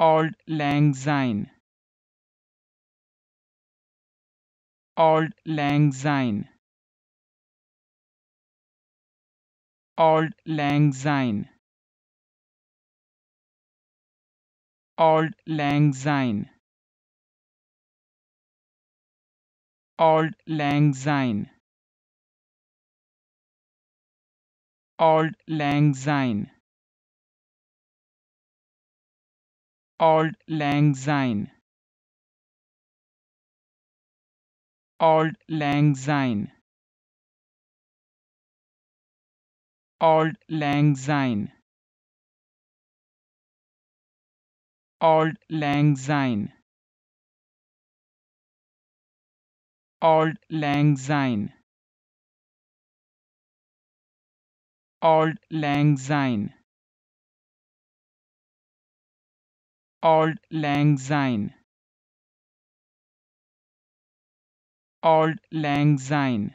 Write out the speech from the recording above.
Auld Lang Syne. Auld Lang Syne. Auld Lang Syne. Auld Lang Syne. Auld Lang Syne. Auld Lang Syne. Auld Lang Syne. Auld Lang Syne. Auld Lang Syne. Auld Lang Syne. Auld Lang Syne. Auld Lang Syne. Auld Lang Syne. Auld Lang Syne.